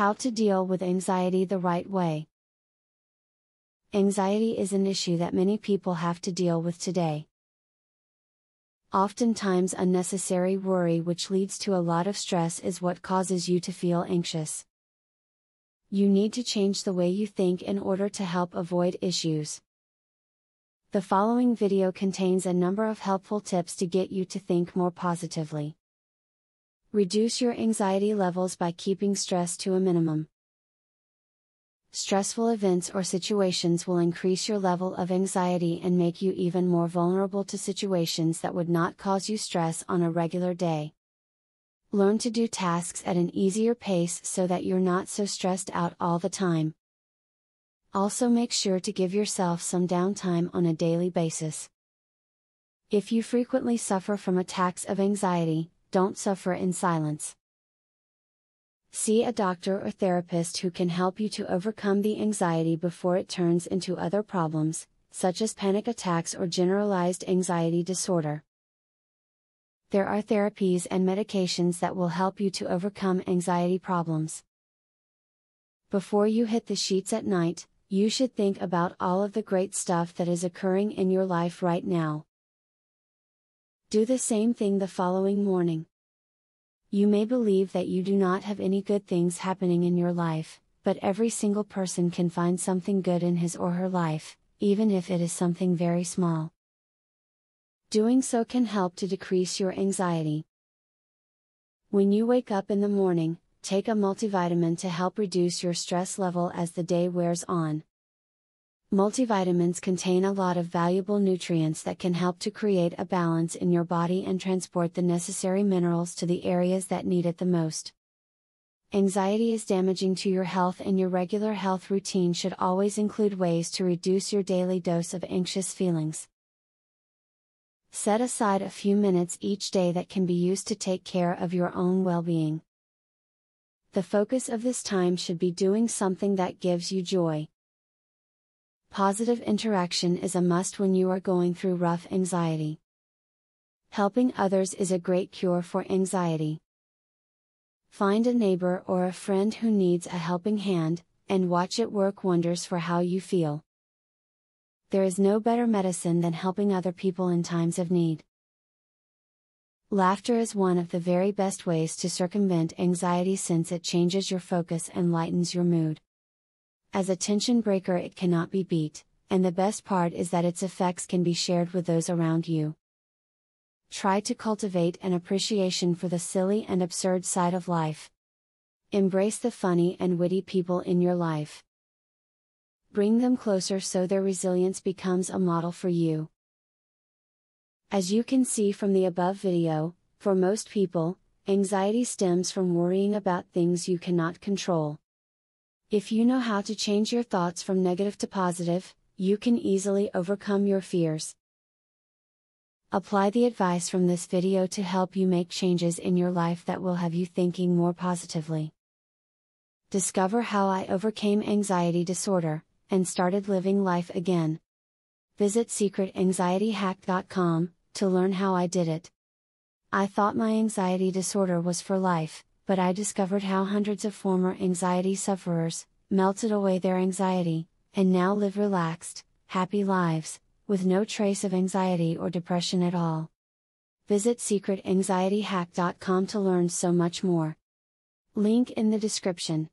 How to deal with anxiety the right way. Anxiety is an issue that many people have to deal with today. Oftentimes, unnecessary worry, which leads to a lot of stress, is what causes you to feel anxious. You need to change the way you think in order to help avoid issues. The following video contains a number of helpful tips to get you to think more positively. Reduce your anxiety levels by keeping stress to a minimum. Stressful events or situations will increase your level of anxiety and make you even more vulnerable to situations that would not cause you stress on a regular day. Learn to do tasks at an easier pace so that you're not so stressed out all the time. Also, make sure to give yourself some downtime on a daily basis. If you frequently suffer from attacks of anxiety, don't suffer in silence. See a doctor or therapist who can help you to overcome the anxiety before it turns into other problems, such as panic attacks or generalized anxiety disorder. There are therapies and medications that will help you to overcome anxiety problems. Before you hit the sheets at night, you should think about all of the great stuff that is occurring in your life right now do the same thing the following morning. You may believe that you do not have any good things happening in your life, but every single person can find something good in his or her life, even if it is something very small. Doing so can help to decrease your anxiety. When you wake up in the morning, take a multivitamin to help reduce your stress level as the day wears on, Multivitamins contain a lot of valuable nutrients that can help to create a balance in your body and transport the necessary minerals to the areas that need it the most. Anxiety is damaging to your health, and your regular health routine should always include ways to reduce your daily dose of anxious feelings. Set aside a few minutes each day that can be used to take care of your own well being. The focus of this time should be doing something that gives you joy, Positive interaction is a must when you are going through rough anxiety. Helping others is a great cure for anxiety. Find a neighbor or a friend who needs a helping hand, and watch it work wonders for how you feel. There is no better medicine than helping other people in times of need. Laughter is one of the very best ways to circumvent anxiety since it changes your focus and lightens your mood. As a tension breaker, it cannot be beat, and the best part is that its effects can be shared with those around you. Try to cultivate an appreciation for the silly and absurd side of life. Embrace the funny and witty people in your life. Bring them closer so their resilience becomes a model for you. As you can see from the above video, for most people, anxiety stems from worrying about things you cannot control. If you know how to change your thoughts from negative to positive, you can easily overcome your fears. Apply the advice from this video to help you make changes in your life that will have you thinking more positively. Discover how I overcame anxiety disorder and started living life again. Visit secretanxietyhack.com to learn how I did it. I thought my anxiety disorder was for life, but I discovered how hundreds of former anxiety sufferers melted away their anxiety, and now live relaxed, happy lives, with no trace of anxiety or depression at all. Visit secretanxietyhack.com to learn so much more. Link in the description.